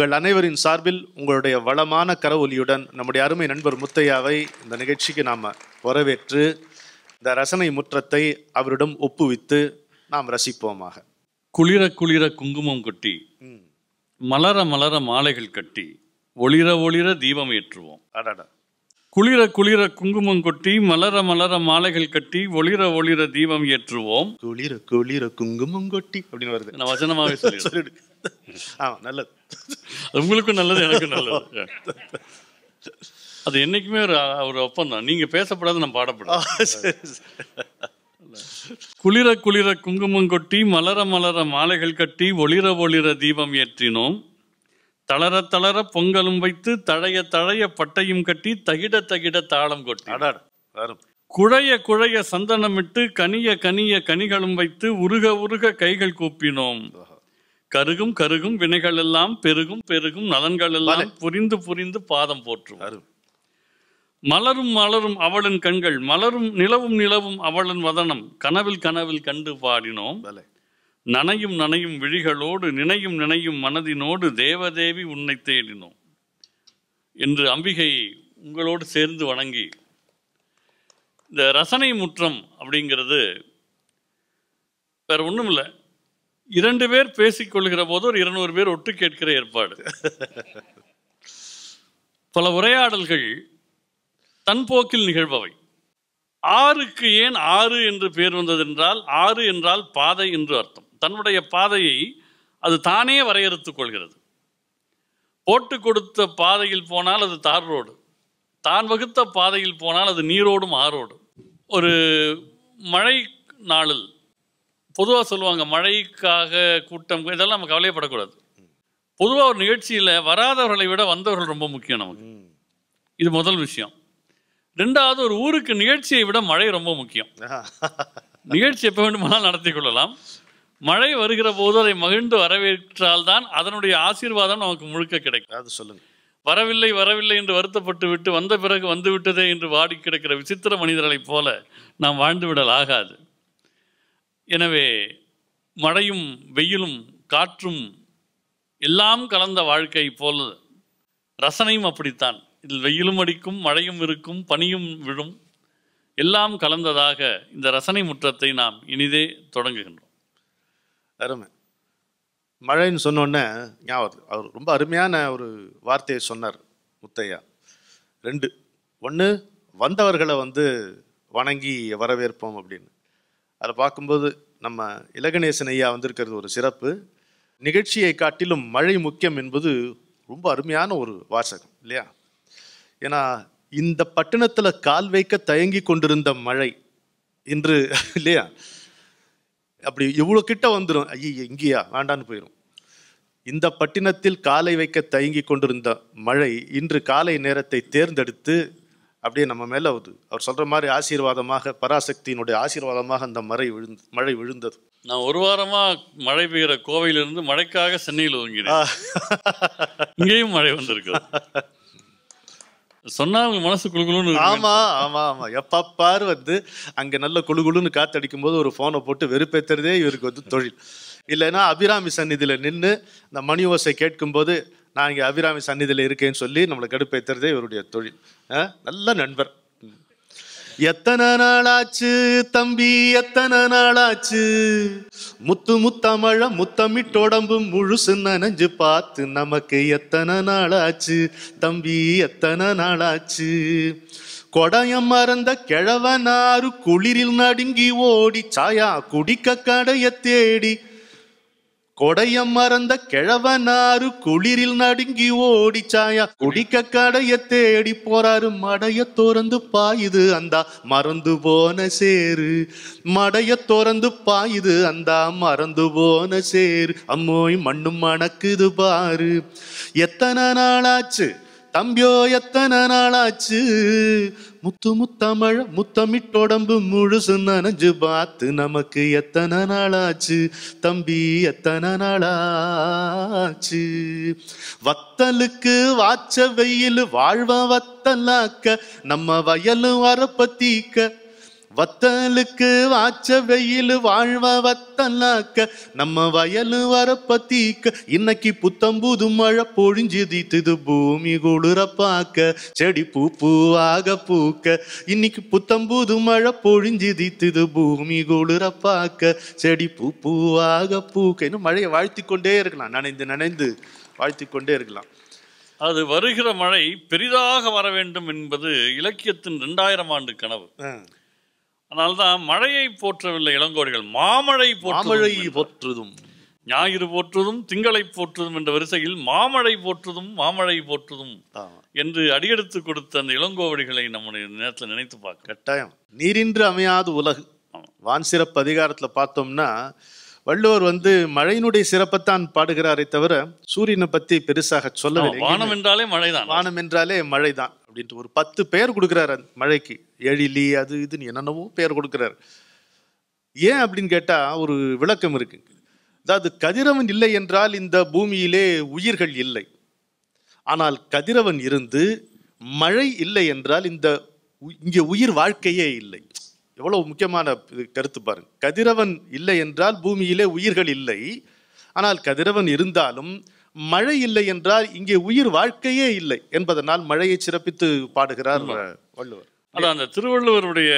உங்கள் அனைவரின் சார்பில் உங்களுடைய வளமான கரவொலியுடன் நம்முடைய அருமை நண்பர் முத்தையாவை இந்த நிகழ்ச்சிக்கு நாம் வரவேற்று இந்த ரசனை முற்றத்தை அவரிடம் ஒப்புவித்து நாம் ரசிப்போமாக குளிர குளிர குங்குமம் கொட்டி மலர மலர மாலைகள் கட்டி ஒளிர ஒளிர தீபம் ஏற்றுவோம் அடாடா குளிர குளிர குங்குமம் கொட்டி மலர மலர மாலைகள் கட்டி ஒளிர ஒளிர தீபம் ஏற்றுவோம் குளிர குளிர குங்குமம் கொட்டி அப்படின்னு வருது நான் வசனமாவே சொல்லிடு ஆமா நல்லது உங்களுக்கும் நல்லது எனக்கும் நல்லது அது என்னைக்குமே ஒரு ஒரு ஒப்பந்தம் நீங்க பேசப்படாது நான் பாடப்படும் குளிர குளிர குங்குமம் கொட்டி மலர மலர மாலைகள் கட்டி ஒளிர ஒளிர தீபம் ஏற்றினோம் தளர தளர பொங்கலும் வைத்து தழைய தழைய பட்டையும் கட்டி தகிட தகிட தாளம் கொட்டி குழைய குழைய சந்தனமிட்டு கனிய கனிய கனிகளும் வைத்து உருக உருக கைகள் கூப்பினோம் கருகும் கருகும் வினைகள் எல்லாம் பெருகும் பெருகும் நலன்கள் எல்லாம் புரிந்து புரிந்து பாதம் போற்றும் மலரும் மலரும் அவளின் கண்கள் மலரும் நிலவும் நிலவும் அவளின் வதனம் கனவில் கனவில் கண்டு பாடினோம் நனையும் நனையும் விழிகளோடு நினையும் நினையும் மனதினோடு தேவதேவி உன்னை தேடினோம் என்று அம்பிகை உங்களோடு சேர்ந்து வணங்கி இந்த ரசனை முற்றம் அப்படிங்கிறது வேறு ஒன்றும் இல்லை இரண்டு பேர் பேசிக்கொள்கிற போது ஒரு இருநூறு பேர் ஒட்டு கேட்கிற ஏற்பாடு பல உரையாடல்கள் தன் போக்கில் நிகழ்பவை ஆறுக்கு ஏன் ஆறு என்று பேர் வந்ததென்றால் ஆறு என்றால் பாதை என்று அர்த்தம் தன்னுடைய பாதையை அது தானே வரையறுத்து கொள்கிறது போட்டு கொடுத்த பாதையில் போனால் அது தார் ரோடு தான் வகுத்த பாதையில் போனால் அது நீரோடும் ஆரோடு ஒரு மழை நாளில் பொதுவாக சொல்லுவாங்க மழைக்காக கூட்டம் இதெல்லாம் நம்ம கவலையப்படக்கூடாது பொதுவாக ஒரு நிகழ்ச்சியில் வராதவர்களை விட வந்தவர்கள் ரொம்ப முக்கியம் நமக்கு இது முதல் விஷயம் ரெண்டாவது ஒரு ஊருக்கு நிகழ்ச்சியை விட மழை ரொம்ப முக்கியம் நிகழ்ச்சி எப்போ வேண்டுமானால் நடத்தி கொள்ளலாம் மழை வருகிற போது அதை மகிழ்ந்து வரவேற்றால் தான் அதனுடைய ஆசீர்வாதம் நமக்கு முழுக்க கிடைக்கும் அது சொல்லுங்க வரவில்லை வரவில்லை என்று வருத்தப்பட்டு விட்டு வந்த பிறகு வந்து விட்டதே என்று வாடி கிடக்கிற விசித்திர மனிதர்களைப் போல நாம் வாழ்ந்துவிடல் ஆகாது எனவே மழையும் வெயிலும் காற்றும் எல்லாம் கலந்த வாழ்க்கை போல ரசனையும் அப்படித்தான் இதில் வெயிலும் அடிக்கும் மழையும் இருக்கும் பனியும் விழும் எல்லாம் கலந்ததாக இந்த ரசனை முற்றத்தை நாம் இனிதே தொடங்குகின்றோம் அருமை மழைன்னு சொன்னோன்னே ஞாபகம் அவர் ரொம்ப அருமையான ஒரு வார்த்தையை சொன்னார் முத்தையா ரெண்டு ஒன்று வந்தவர்களை வந்து வணங்கி வரவேற்போம் அப்படின்னு அதை பார்க்கும்போது நம்ம இலகணேசன் ஐயா வந்திருக்கிறது ஒரு சிறப்பு நிகழ்ச்சியை காட்டிலும் மழை முக்கியம் என்பது ரொம்ப அருமையான ஒரு வாசகம் இல்லையா ஏன்னா இந்த பட்டணத்தில் கால் வைக்க தயங்கி கொண்டிருந்த மழை இன்று இல்லையா அப்படி இவ்வளோ கிட்ட வந்துடும் ஐயோ இங்கேயா வேண்டான்னு போயிடும் இந்த பட்டினத்தில் காலை வைக்க தயங்கி கொண்டிருந்த மழை இன்று காலை நேரத்தை தேர்ந்தெடுத்து அப்படியே நம்ம மேலே ஆகுது அவர் சொல்கிற மாதிரி ஆசீர்வாதமாக பராசக்தியினுடைய ஆசீர்வாதமாக அந்த மழை விழுந்து மழை விழுந்தது நான் ஒரு வாரமாக மழை பெய்கிற கோவையிலிருந்து மழைக்காக சென்னையில் ஒதுங்கினேன் இங்கேயும் மழை வந்திருக்கு சொன்னா அவங்க மனசு குழுகுலுன்னு ஆமா ஆமா ஆமா எப்பா வந்து அங்க நல்ல குழுகுலுன்னு காத்தடிக்கும் போது ஒரு போனை போட்டு வெறுப்பேத்துறதே இவருக்கு வந்து தொழில் இல்லைன்னா அபிராமி சந்நிதியில் நின்று இந்த மணி ஓசை கேட்கும் போது நான் இங்கே அபிராமி சந்நிதியில் இருக்கேன்னு சொல்லி நம்மளை கடுப்பேற்றுறதே இவருடைய தொழில் நல்ல நண்பர் எத்தனை நாளாச்சு தம்பி எத்தனை நாளாச்சு முத்து முத்த மழ முத்தமிட்டு உடம்பு முழுசு நனைஞ்சு பார்த்து நமக்கு எத்தனை நாளாச்சு தம்பி எத்தனை நாளாச்சு கொடயம் மறந்த கிழவனாறு குளிரில் நடுங்கி ஓடி சாயா குடிக்க கடைய தேடி கொடையம் மறந்த கிழவனாரு குளிரில் நடுங்கி ஓடிச்சாயா குடிக்க கடைய தேடி போறாரு மடைய துறந்து பாயுது அந்தா மறந்து போன சேரு மடைய துறந்து பாயுது அந்தா மறந்து போன சேரு அம்மோய் மண்ணும் மணக்குது பாரு எத்தனை நாளாச்சு தம்பியோ எத்தனை நாளாச்சு முத்து முத்தமிழ் முத்தமிட்டோடம்பு முழுசு நனைஞ்சு பார்த்து நமக்கு எத்தனை நாளாச்சு தம்பி எத்தனை நாளாச்சு வத்தலுக்கு வாச்ச வெயில் வாழ்வ வத்தலாக்க நம்ம வயலும் வரப்ப தீக்க வத்தலுக்கு வாச்ச வெயில் வாழ்வ வத்தலாக்க நம்ம வயலு வரப்ப தீக்க இன்னைக்கு புத்தம்பூது மழை பொழிஞ்சுதி திது பூமி பாக்க செடி பூ பூவாக பூக்க இன்னைக்கு புத்தம்பூது மழை பொழிஞ்சுதி திது பூமி பாக்க செடி பூ பூவாக பூக்க இன்னும் மழையை வாழ்த்தி கொண்டே இருக்கலாம் நனைந்து நனைந்து வாழ்த்தி கொண்டே இருக்கலாம் அது வருகிற மழை பெரிதாக வர வேண்டும் என்பது இலக்கியத்தின் இரண்டாயிரம் ஆண்டு கனவு அதனால்தான் மழையை போற்றவில்லை இளங்கோடிகள் மாமழை போற்றமழை போற்றுதும் ஞாயிறு போற்றுதும் திங்களை போற்றுதும் என்ற வரிசையில் மாமழை போற்றுதும் மாமழை போற்றுதும் என்று அடியெடுத்து கொடுத்த அந்த இளங்கோவடிகளை நம்முடைய நேரத்தில் நினைத்து பார்க்க கட்டாயம் நீரின்று அமையாது உலகு வான் சிறப்பு அதிகாரத்தில் பார்த்தோம்னா வள்ளுவர் வந்து மழையினுடைய சிறப்பைத்தான் பாடுகிறாரே தவிர சூரியனை பத்தி பெருசாக சொல்ல வானம் என்றாலே மழைதான் வானம் என்றாலே மழைதான் அப்படின்ட்டு ஒரு பத்து பேர் கொடுக்குறாரு அந்த மழைக்கு எழிலி அது இதுன்னு என்னென்னவோ பேர் கொடுக்குறாரு ஏன் அப்படின்னு கேட்டால் ஒரு விளக்கம் இருக்கு அதாவது கதிரவன் இல்லை என்றால் இந்த பூமியிலே உயிர்கள் இல்லை ஆனால் கதிரவன் இருந்து மழை இல்லை என்றால் இந்த இங்கே உயிர் வாழ்க்கையே இல்லை எவ்வளவு முக்கியமான கருத்து பாருங்க கதிரவன் இல்லை என்றால் பூமியிலே உயிர்கள் இல்லை ஆனால் கதிரவன் இருந்தாலும் மழை இல்லை என்றால் இங்கே உயிர் வாழ்க்கையே இல்லை என்பதனால் மழையை சிறப்பித்து பாடுகிறார் வள்ளுவர் அதான் அந்த திருவள்ளுவருடைய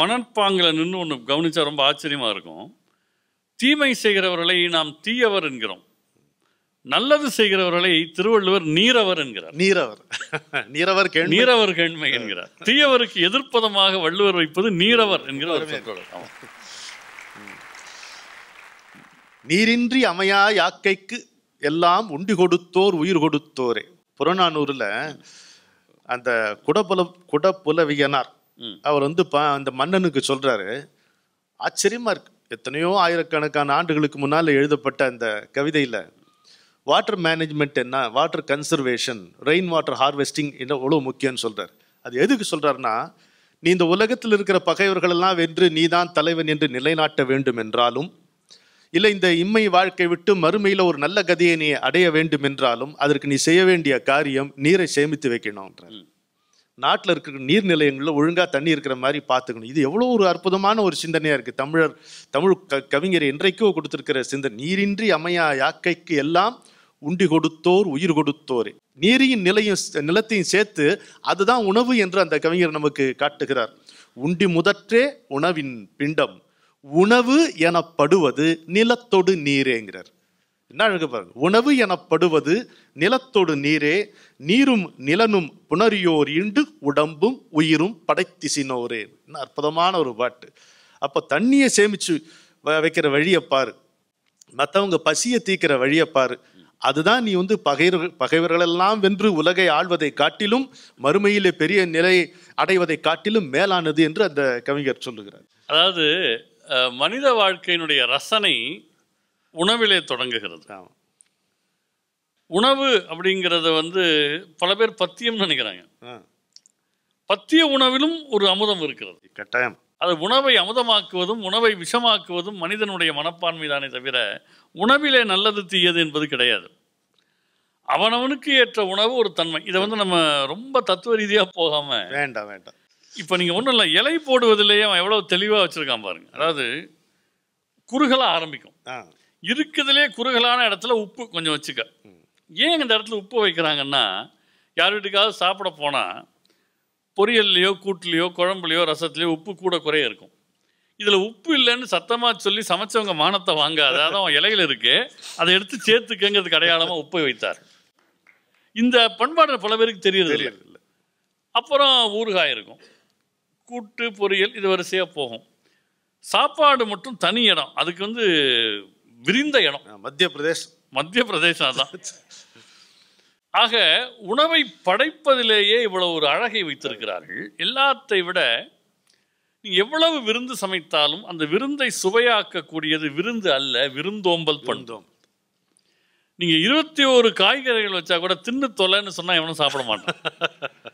மணற்பாங்கில் நின்று ஒன்று கவனிச்சா ரொம்ப ஆச்சரியமா இருக்கும் தீமை செய்கிறவர்களை நாம் தீயவர் என்கிறோம் நல்லது செய்கிறவர்களை திருவள்ளுவர் நீரவர் என்கிறார் நீரவர் நீரவர் நீரவர் கேண்மை என்கிறார் தீயவருக்கு எதிர்ப்பதமாக வள்ளுவர் வைப்பது நீரவர் என்கிற ஒரு நீரின்றி அமையா யாக்கைக்கு எல்லாம் உண்டி கொடுத்தோர் உயிர் கொடுத்தோரே புறநானூரில் அந்த குடப்புல குடப்புலவியனார் அவர் வந்து ப அந்த மன்னனுக்கு சொல்கிறாரு ஆச்சரியமாக இருக்கு எத்தனையோ ஆயிரக்கணக்கான ஆண்டுகளுக்கு முன்னால் எழுதப்பட்ட அந்த கவிதையில் வாட்டர் மேனேஜ்மெண்ட் என்ன water conservation rain water harvesting என்ன அவ்வளோ முக்கியம்னு சொல்கிறார் அது எதுக்கு சொல்கிறாருன்னா நீ இந்த உலகத்தில் இருக்கிற பகைவர்களெல்லாம் வென்று நீ தான் தலைவன் என்று நிலைநாட்ட வேண்டும் என்றாலும் இல்லை இந்த இம்மை வாழ்க்கை விட்டு மறுமையில் ஒரு நல்ல கதையை நீ அடைய வேண்டும் என்றாலும் அதற்கு நீ செய்ய வேண்டிய காரியம் நீரை சேமித்து வைக்கணும்ன்ற நாட்டில் இருக்கிற நீர் நிலையங்களில் ஒழுங்காக தண்ணி இருக்கிற மாதிரி பார்த்துக்கணும் இது எவ்வளோ ஒரு அற்புதமான ஒரு சிந்தனையாக இருக்குது தமிழர் தமிழ் க கவிஞர் இன்றைக்கோ கொடுத்துருக்கிற சிந்தனை நீரின்றி அமையா யாக்கைக்கு எல்லாம் உண்டி கொடுத்தோர் உயிர் கொடுத்தோர் நீரின் நிலையும் நிலத்தையும் சேர்த்து அதுதான் உணவு என்று அந்த கவிஞர் நமக்கு காட்டுகிறார் உண்டி முதற்றே உணவின் பிண்டம் உணவு எனப்படுவது நிலத்தொடு நீரேங்கிறார் என்ன அழகு பாருங்க உணவு எனப்படுவது நிலத்தொடு நீரே நீரும் நிலனும் புணரியோர் இண்டு உடம்பும் உயிரும் படைத்திசினோரே என்ன அற்புதமான ஒரு பாட்டு அப்போ தண்ணியை சேமிச்சு வைக்கிற வழியை பாரு மற்றவங்க பசியை தீக்கிற வழியை பாரு அதுதான் நீ வந்து பகைவர் பகைவர்களெல்லாம் வென்று உலகை ஆழ்வதை காட்டிலும் மறுமையிலே பெரிய நிலை அடைவதை காட்டிலும் மேலானது என்று அந்த கவிஞர் சொல்லுகிறார் அதாவது மனித வாழ்க்கையினுடைய ரசனை உணவிலே தொடங்குகிறது உணவு அப்படிங்கிறத வந்து பல பேர் பத்தியம்னு நினைக்கிறாங்க பத்திய உணவிலும் ஒரு அமுதம் இருக்கிறது கட்டாயம் அது உணவை அமுதமாக்குவதும் உணவை விஷமாக்குவதும் மனிதனுடைய மனப்பான்மை தானே தவிர உணவிலே நல்லது தீயது என்பது கிடையாது அவனவனுக்கு ஏற்ற உணவு ஒரு தன்மை இதை வந்து நம்ம ரொம்ப தத்துவ ரீதியாக போகாமல் வேண்டாம் வேண்டாம் இப்போ நீங்கள் ஒன்றும் இல்லை இலை போடுவதிலேயே அவன் எவ்வளோ தெளிவாக வச்சுருக்கான் பாருங்க அதாவது குறுகலாக ஆரம்பிக்கும் இருக்கிறதுலே குறுகலான இடத்துல உப்பு கொஞ்சம் வச்சுக்க ஏன் இந்த இடத்துல உப்பு வைக்கிறாங்கன்னா யார் வீட்டுக்காவது சாப்பிட போனால் பொரியல்லையோ கூட்டுலேயோ குழம்புலையோ ரசத்துலையோ உப்பு கூட குறைய இருக்கும் இதில் உப்பு இல்லைன்னு சத்தமாக சொல்லி சமைச்சவங்க மானத்தை அதாவது அவன் இலையில் இருக்கு அதை எடுத்து சேர்த்துக்கங்கிறதுக்கு அடையாளமாக உப்பை வைத்தார் இந்த பண்பாடு பல பேருக்கு தெரியுது இல்லை அப்புறம் ஊறுகாய் இருக்கும் கூட்டு பொரியல் இது வரிசையாக போகும் சாப்பாடு மட்டும் தனி இடம் அதுக்கு வந்து விரிந்த இடம் மத்திய பிரதேசம் மத்திய பிரதேசம் தான் ஆக உணவை படைப்பதிலேயே இவ்வளவு ஒரு அழகை வைத்திருக்கிறார்கள் எல்லாத்தை விட நீ எவ்வளவு விருந்து சமைத்தாலும் அந்த விருந்தை சுவையாக்கக்கூடியது விருந்து அல்ல விருந்தோம்பல் பண்றோம் நீங்கள் இருபத்தி ஒரு காய்கறிகள் வச்சா கூட தின்னு தொலைன்னு சொன்னால் எவனும் சாப்பிட மாட்டான்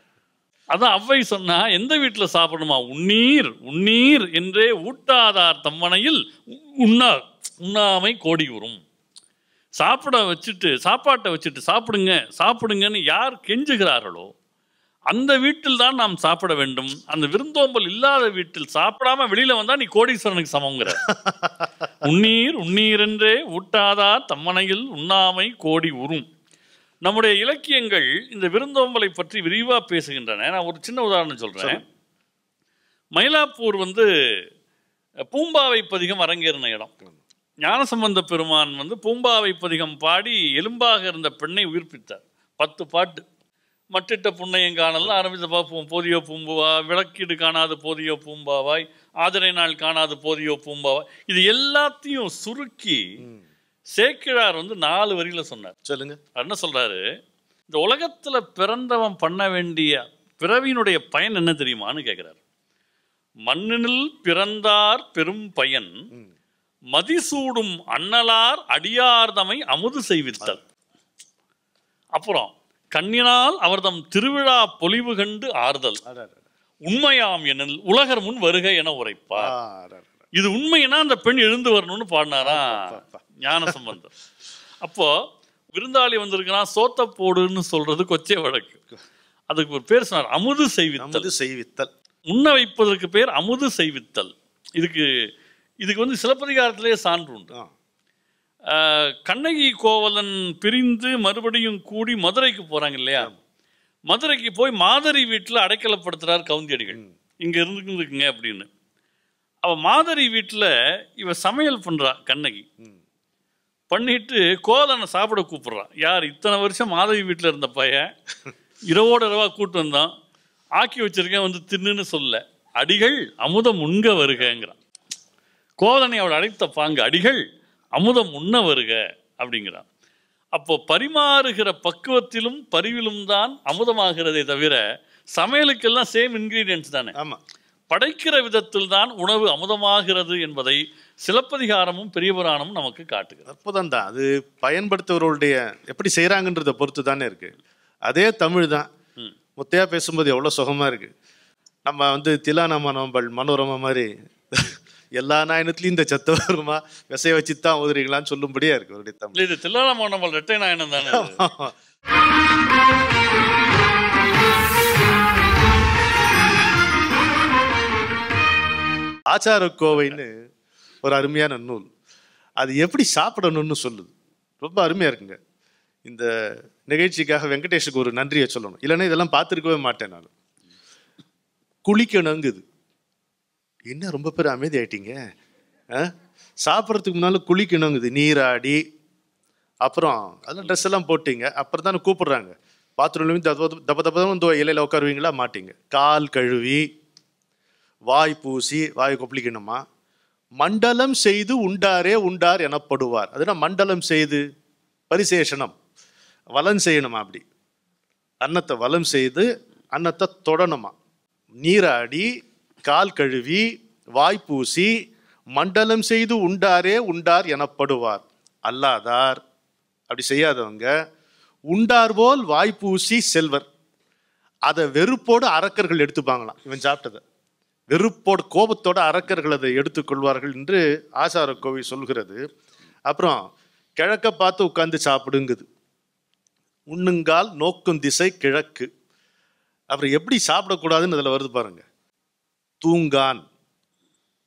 அதான் அவ்வை சொன்னா எந்த வீட்டில் சாப்பிடணுமா உண்ணீர் உண்ணீர் என்றே ஊட்டாதார் தம்மனையில் உண்ணா உண்ணாமை கோடி உறும் சாப்பிட வச்சுட்டு சாப்பாட்டை வச்சுட்டு சாப்பிடுங்க சாப்பிடுங்கன்னு யார் கெஞ்சுகிறார்களோ அந்த வீட்டில் தான் நாம் சாப்பிட வேண்டும் அந்த விருந்தோம்பல் இல்லாத வீட்டில் சாப்பிடாம வெளியில வந்தா நீ கோடீஸ்வரனுக்கு சமங்கிற உண்ணீர் உண்ணீரென்றே ஊட்டாதார் தம்மனையில் உண்ணாமை கோடி உறும் நம்முடைய இலக்கியங்கள் இந்த விருந்தோம்பலை பற்றி விரிவாக பேசுகின்றன நான் ஒரு சின்ன உதாரணம் சொல்கிறேன் மயிலாப்பூர் வந்து பூம்பாவை பதிகம் அரங்கேறின இடம் ஞானசம்பந்த பெருமான் வந்து பூம்பாவை பதிகம் பாடி எலும்பாக இருந்த பெண்ணை உயிர்ப்பித்தார் பத்து பாட்டு மட்டிட்ட புன்னையங்கானல்லாம் ஆரம்பித்த பார்ப்போம் போதியோ பூம்புவா விளக்கீடு காணாது போதியோ பூம்பாவாய் ஆதரை நாள் காணாது போதியோ பூம்பாவாய் இது எல்லாத்தையும் சுருக்கி சேக்கிழார் வந்து நாலு வரியில் சொன்னார் சொல்லுங்க என்ன சொல்றாரு இந்த உலகத்துல பிறந்தவன் பண்ண வேண்டிய பிறவியினுடைய பயன் என்ன தெரியுமான்னு கேட்கிறார் மண்ணினில் பிறந்தார் பெரும் பயன் மதிசூடும் அண்ணலார் அடியார்தமை அமுது செய்வித்தல் அப்புறம் கண்ணினால் அவர்தம் திருவிழா பொலிவு கண்டு ஆறுதல் உண்மையாம் என உலகர் முன் வருகை என உரைப்பார் இது உண்மைன்னா அந்த பெண் எழுந்து வரணும்னு பாடினாரா ஞான சம்பந்தம் அப்போது விருந்தாளி வந்திருக்கிறான் சோத்த போடுன்னு சொல்கிறது கொச்சை வழக்கு அதுக்கு ஒரு பேர் சொன்னார் அமுது செய்வித்தல் செய்வித்தல் முன்ன வைப்பதற்கு பேர் அமுது செய்வித்தல் இதுக்கு இதுக்கு வந்து சிலப்பதிகாரத்திலே சான்று உண்டு கண்ணகி கோவலன் பிரிந்து மறுபடியும் கூடி மதுரைக்கு போகிறாங்க இல்லையா மதுரைக்கு போய் மாதரி வீட்டில் அடைக்கலப்படுத்துகிறார் கவுந்தியடிகள் இங்கே இருந்துக்குங்க அப்படின்னு அவள் மாதரி வீட்டில் இவ சமையல் பண்ணுறா கண்ணகி பண்ணிட்டு கோதனை சாப்பிட கூப்பிட்றான் யார் இத்தனை வருஷம் மாதவி வீட்டில் இருந்த பையன் இரவோட இரவா கூட்டு வந்தான் ஆக்கி வச்சிருக்கேன் வந்து தின்னுன்னு சொல்ல அடிகள் அமுதம் உண்க வருகங்கிறான் கோதனை அவளை அழைத்த பாங்க அடிகள் அமுதம் உண்ண வருக அப்படிங்கிறான் அப்போ பரிமாறுகிற பக்குவத்திலும் பரிவிலும் தான் அமுதமாகிறதே தவிர சமையலுக்கெல்லாம் சேம் இன்க்ரீடியன்ஸ் தானே ஆமாம் படைக்கிற விதத்தில் தான் உணவு அமுதமாகிறது என்பதை சிலப்பதிகாரமும் பெரியபுராணமும் நமக்கு காட்டுகிறது அற்புதம் தான் அது பயன்படுத்துவர்களுடைய எப்படி செய்கிறாங்கன்றதை பொறுத்து தானே இருக்குது அதே தமிழ் தான் மொத்தையாக பேசும்போது எவ்வளோ சுகமாக இருக்குது நம்ம வந்து திலானமனம்பல் மனோரமா மாதிரி எல்லா நாயனத்துலையும் இந்த செத்த வருமா விசைய வச்சு தான் ஓதுறீங்களான்னு சொல்லும்படியாக இருக்குது அவருடைய தமிழ் இது தில்லானமனம்பல் ரெட்டை நாயனம் தானே ஆச்சார கோவைன்னு ஒரு அருமையான நூல் அது எப்படி சாப்பிடணும்னு சொல்லுது ரொம்ப அருமையாக இருக்குங்க இந்த நிகழ்ச்சிக்காக வெங்கடேஷுக்கு ஒரு நன்றியை சொல்லணும் இல்லைன்னா இதெல்லாம் பார்த்துருக்கவே மாட்டேன் நான் குளிக்கணுங்குது என்ன ரொம்ப பேர் அமைதி ஆயிட்டீங்க சாப்பிட்றதுக்கு முன்னால் குளிக்கணுங்குது நீராடி அப்புறம் அதெல்லாம் ட்ரெஸ் எல்லாம் போட்டிங்க அப்புறம் தானே கூப்பிடுறாங்க பாத்ரூம்லேயும் தப்ப தப்ப தப்ப தான் வந்து இலையில் உட்காருவீங்களா மாட்டிங்க கால் கழுவி வாய் பூசி வாய் கொப்பளிக்கணுமா மண்டலம் செய்து உண்டாரே உண்டார் எனப்படுவார் அதுனா மண்டலம் செய்து பரிசேஷனம் வலம் செய்யணுமா அப்படி அன்னத்தை வலம் செய்து அன்னத்தை தொடணுமா நீராடி கால் கழுவி வாய்ப்பூசி மண்டலம் செய்து உண்டாரே உண்டார் எனப்படுவார் அல்லாதார் அப்படி செய்யாதவங்க உண்டார் போல் வாய்ப்பூசி செல்வர் அதை வெறுப்போடு அரக்கர்கள் எடுத்துப்பாங்களாம் இவன் சாப்பிட்டதை நெருப்போடு கோபத்தோடு அரக்கர்கள் அதை எடுத்துக்கொள்வார்கள் என்று ஆசார கோவில் சொல்கிறது அப்புறம் கிழக்க பார்த்து உட்காந்து சாப்பிடுங்குது உண்ணுங்கால் நோக்கும் திசை கிழக்கு அப்புறம் எப்படி சாப்பிடக்கூடாதுன்னு அதில் வருது பாருங்கள் தூங்கான்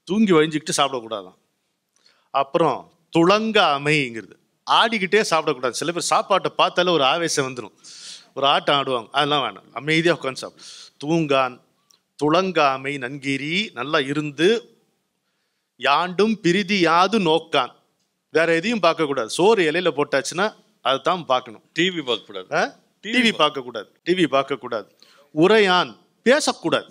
தூங்கி வழிஞ்சிக்கிட்டு சாப்பிடக்கூடாதான் அப்புறம் துளங்க அமைங்கிறது ஆடிக்கிட்டே சாப்பிடக்கூடாது சில பேர் சாப்பாட்டை பார்த்தாலே ஒரு ஆவேசம் வந்துடும் ஒரு ஆட்டம் ஆடுவாங்க அதெல்லாம் வேணாம் அமைதியாக உட்காந்து சாப்பிடும் தூங்கான் துளங்காமை நன்கிரி நல்லா இருந்து யாண்டும் பிரிதி யாது நோக்கான் வேற எதையும் பார்க்கக்கூடாது சோறு இலையில போட்டாச்சுன்னா அதை தான் பார்க்கணும் டிவி பார்க்க கூடாது டிவி பார்க்கக்கூடாது டிவி பார்க்கக்கூடாது உரையான் பேசக்கூடாது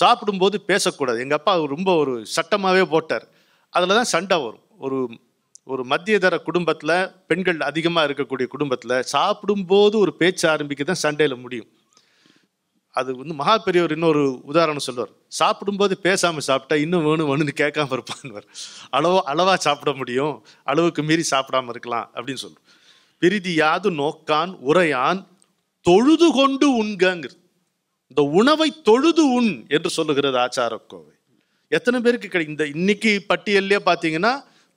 சாப்பிடும்போது பேசக்கூடாது எங்கள் அப்பா ரொம்ப ஒரு சட்டமாகவே போட்டார் அதில் தான் சண்டை வரும் ஒரு ஒரு மத்திய தர குடும்பத்தில் பெண்கள் அதிகமாக இருக்கக்கூடிய குடும்பத்தில் சாப்பிடும்போது ஒரு பேச்சு ஆரம்பிக்க தான் சண்டையில் முடியும் அது வந்து மகா பெரியவர் இன்னொரு உதாரணம் சொல்லுவார் சாப்பிடும்போது பேசாமல் சாப்பிட்டா இன்னும் வேணும் வேணும்னு கேட்காம இருப்பான்வர் அளவோ அளவாக சாப்பிட முடியும் அளவுக்கு மீறி சாப்பிடாம இருக்கலாம் அப்படின்னு சொல்லுவோம் பிரிதி யாது நோக்கான் உரையான் தொழுது கொண்டு உண்கங்கிறது இந்த உணவை தொழுது உண் என்று சொல்லுகிறது ஆச்சார கோவை எத்தனை பேருக்கு கிடை இந்த இன்னைக்கு பட்டியல்லே பார்த்தீங்கன்னா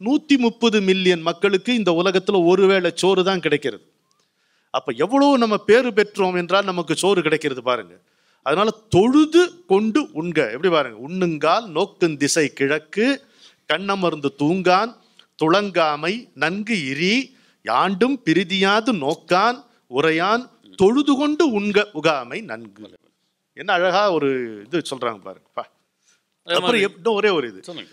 நூற்றி முப்பது மில்லியன் மக்களுக்கு இந்த உலகத்தில் ஒருவேளை சோறு தான் கிடைக்கிறது அப்போ எவ்வளோ நம்ம பேறு பெற்றோம் என்றால் நமக்கு சோறு கிடைக்கிறது பாருங்கள் அதனால தொழுது கொண்டு உண்க எப்படி பாருங்க உண்ணுங்கால் நோக்கும் திசை கிழக்கு கண்ணமர்ந்து தூங்கான் துளங்காமை நன்கு இரி யாண்டும் பிரிதியாது நோக்கான் உரையான் தொழுது கொண்டு உண்க உகாமை நன்கு என்ன அழகா ஒரு இது சொல்றாங்க பாருங்கப்பா அப்புறம் எப்படியும் ஒரே ஒரு இது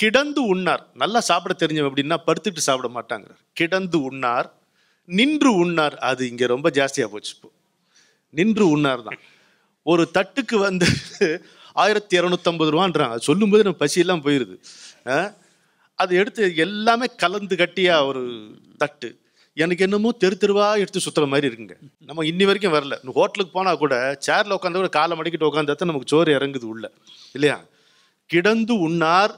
கிடந்து உண்ணார் நல்லா சாப்பிட தெரிஞ்சவன் அப்படின்னா படுத்துட்டு சாப்பிட மாட்டாங்கிறார் கிடந்து உண்ணார் நின்று உண்ணார் அது இங்க ரொம்ப ஜாஸ்தியா போச்சு நின்று உண்ணார் தான் ஒரு தட்டுக்கு வந்து ஆயிரத்தி இரநூத்தம்பது ரூபான்றாங்க சொல்லும்போது நம்ம பசியெல்லாம் போயிடுது அது எடுத்து எல்லாமே கலந்து கட்டியா ஒரு தட்டு எனக்கு என்னமோ தெரு தெருவா எடுத்து சுத்துற மாதிரி இருக்குங்க நம்ம இன்னி வரைக்கும் வரல ஹோட்டலுக்கு போனா கூட சேர்ல உட்காந்து கூட காலை மடிக்கிட்டு உட்காந்து நமக்கு சோறு இறங்குது உள்ள இல்லையா கிடந்து உண்ணார்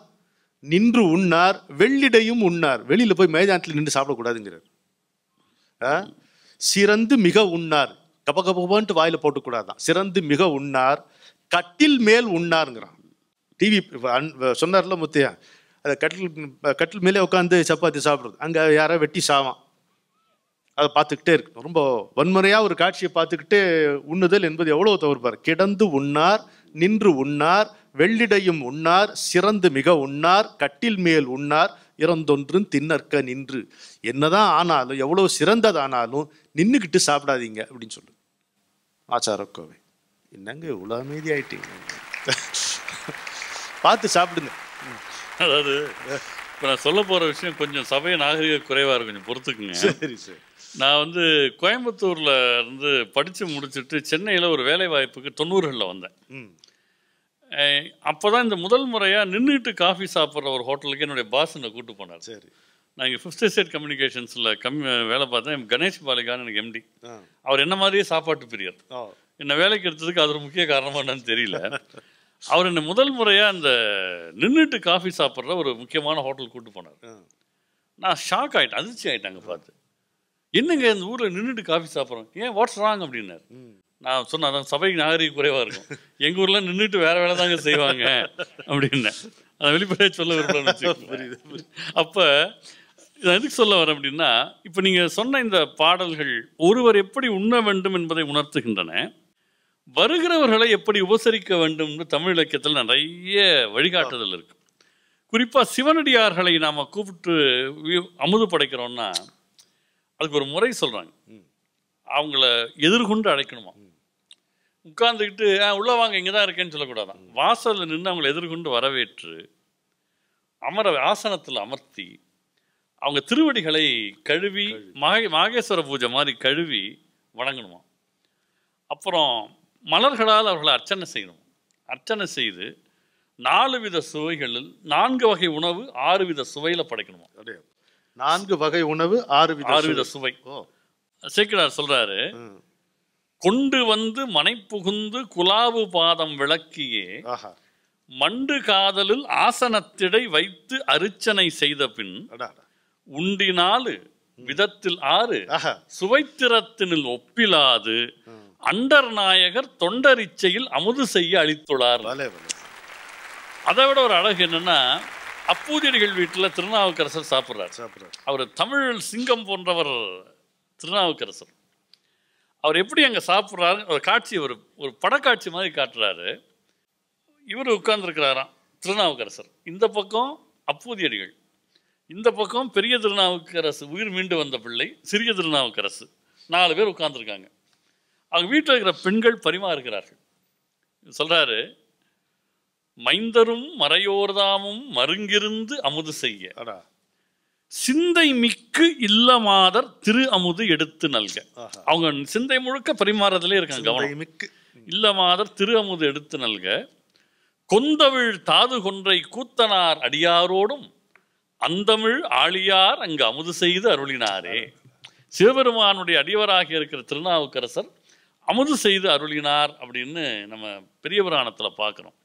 நின்று உண்ணார் வெள்ளிடையும் உண்ணார் வெளியில போய் மைதானத்தில் நின்று சாப்பிடக்கூடாதுங்கிறார் சிறந்து மிக உண்ணார் கப கபன்ட்டு வாயில் போட்டுக்கூடாதான் சிறந்து மிக உண்ணார் கட்டில் மேல் உண்ணாருங்கிறான் டிவி சொன்னார்ல முத்தையா அதை கட்டில் கட்டில் மேலே உட்காந்து சப்பாத்தி சாப்பிட்றது அங்கே யாரோ வெட்டி சாவான் அதை பார்த்துக்கிட்டே இருக்கும் ரொம்ப வன்முறையாக ஒரு காட்சியை பார்த்துக்கிட்டு உண்ணுதல் என்பது எவ்வளோ தவிர்ப்பார் கிடந்து உண்ணார் நின்று உண்ணார் வெள்ளிடையும் உண்ணார் சிறந்து மிக உண்ணார் கட்டில் மேல் உண்ணார் இறந்தொன்றும் தின்னற்க நின்று என்னதான் ஆனாலும் எவ்வளோ சிறந்ததானாலும் நின்றுக்கிட்டு சாப்பிடாதீங்க அப்படின்னு சொல்லு ஆச்சாரக்கோவை என்னங்க இவ்வளோ அமைதி ஆயிட்டீங்க பார்த்து சாப்பிடுங்க அதாவது இப்போ நான் சொல்ல போகிற விஷயம் கொஞ்சம் சபைய நாகரிக குறைவாக இருக்கும் கொஞ்சம் பொறுத்துக்குங்க சரி சரி நான் வந்து கோயம்புத்தூரில் இருந்து படித்து முடிச்சுட்டு சென்னையில் ஒரு வேலை வாய்ப்புக்கு தொண்ணூறுகளில் வந்தேன் அப்போ தான் இந்த முதல் முறையாக நின்றுட்டு காஃபி சாப்பிட்ற ஒரு ஹோட்டலுக்கு என்னுடைய பாஸ் என்னை கூப்பிட்டு போனார் சரி நான் இங்கே ஃபிஃப்த் ஸ்டேட் கம்யூனிகேஷன்ஸில் கம் வேலை பார்த்தேன் கணேஷ் பாலிகான் எனக்கு எம்டி அவர் என்ன மாதிரியே சாப்பாட்டு பிரியர் என்னை வேலைக்கு எடுத்ததுக்கு அது ஒரு முக்கிய காரணமாக என்னன்னு தெரியல அவர் என்னை முதல் முறையாக அந்த நின்றுட்டு காஃபி சாப்பிட்ற ஒரு முக்கியமான ஹோட்டல் கூப்பிட்டு போனார் நான் ஷாக் ஆகிட்டேன் அதிர்ச்சி அங்கே பார்த்து என்னங்க இந்த ஊரில் நின்றுட்டு காஃபி சாப்பிட்றோம் ஏன் வாட்ஸ் ராங் அப்படின்னாரு நான் சொன்னேன் சபைக்கு நாகரிக குறைவாக இருக்கும் எங்கள் ஊரில் நின்றுட்டு வேறு வேலை தாங்க செய்வாங்க அப்படின்னேன் அதை வெளிப்படையாக சொல்ல விரும்புகிறேன் புரியுது அப்போ இதை எதுக்கு சொல்ல வரேன் அப்படின்னா இப்போ நீங்கள் சொன்ன இந்த பாடல்கள் ஒருவர் எப்படி உண்ண வேண்டும் என்பதை உணர்த்துகின்றன வருகிறவர்களை எப்படி உபசரிக்க வேண்டும்னு தமிழ் இலக்கியத்தில் நிறைய வழிகாட்டுதல் இருக்கு குறிப்பாக சிவனடியார்களை நாம் கூப்பிட்டு அமுது படைக்கிறோம்னா அதுக்கு ஒரு முறை சொல்கிறாங்க அவங்கள எதிர்கொண்டு அழைக்கணுமா உட்கார்ந்துக்கிட்டு உள்ளே வாங்க இங்கே தான் இருக்கேன்னு சொல்லக்கூடாதான் வாசலில் நின்று அவங்களை எதிர்கொண்டு வரவேற்று அமர ஆசனத்தில் அமர்த்தி அவங்க திருவடிகளை கழுவி மகே மாகேஸ்வர பூஜை மாதிரி கழுவி வணங்கணுமா அப்புறம் மலர்களால் அவர்களை அர்ச்சனை செய்யணும் அர்ச்சனை செய்து நாலு வித சுவைகளில் நான்கு வகை உணவு ஆறு வித சுவையில் படைக்கணுமா நான்கு வகை உணவு ஆறு வித ஆறு வித சுவை சீக்கிரார் சொல்றாரு கொண்டு வந்து மனை புகுந்து குலாவு பாதம் விளக்கியே மண்டு காதலில் ஆசனத்திடை வைத்து அர்ச்சனை செய்த பின் உண்டினாலு விதத்தில் ஆறு சுவைத்திரத்தினில் ஒப்பிலாது அண்டர் நாயகர் தொண்டரிச்சையில் அமுது செய்ய அளித்துள்ளார் அதை விட ஒரு அழகு என்னன்னா அப்பூதியடிகள் வீட்டில் திருநாவுக்கரசர் சாப்பிட்றார் அவர் தமிழ் சிங்கம் போன்றவர் திருநாவுக்கரசர் அவர் எப்படி அங்கே சாப்பிட்றாரு ஒரு காட்சி ஒரு ஒரு படக்காட்சி மாதிரி காட்டுறாரு இவர் உட்கார்ந்துருக்கிறாராம் திருநாவுக்கரசர் இந்த பக்கம் அப்பூதியடிகள் இந்த பக்கம் பெரிய திருநாவுக்கரசு உயிர் மீண்டு வந்த பிள்ளை சிறிய திருநாவுக்கரசு நாலு பேர் உட்காந்துருக்காங்க அவங்க வீட்டில் இருக்கிற பெண்கள் பரிமாறுகிறார்கள் சொல்கிறாரு மைந்தரும் மறையோர்தாமும் மருங்கிருந்து அமுது செய்ய சிந்தை மிக்கு இல்லமாதர் திரு அமுது எடுத்து நல்க அவங்க சிந்தை முழுக்க பரிமாறதுலே இருக்காங்க மிக்கு இல்லமாதர் திரு அமுது எடுத்து நல்க கொந்தவிழ் தாது கொன்றை கூத்தனார் அடியாரோடும் அந்தமிழ் ஆழியார் அங்கு அமுது செய்து அருளினாரே சிவபெருமானுடைய அடியவராக இருக்கிற திருநாவுக்கரசர் அமுது செய்து அருளினார் அப்படின்னு நம்ம புராணத்தில் பார்க்குறோம்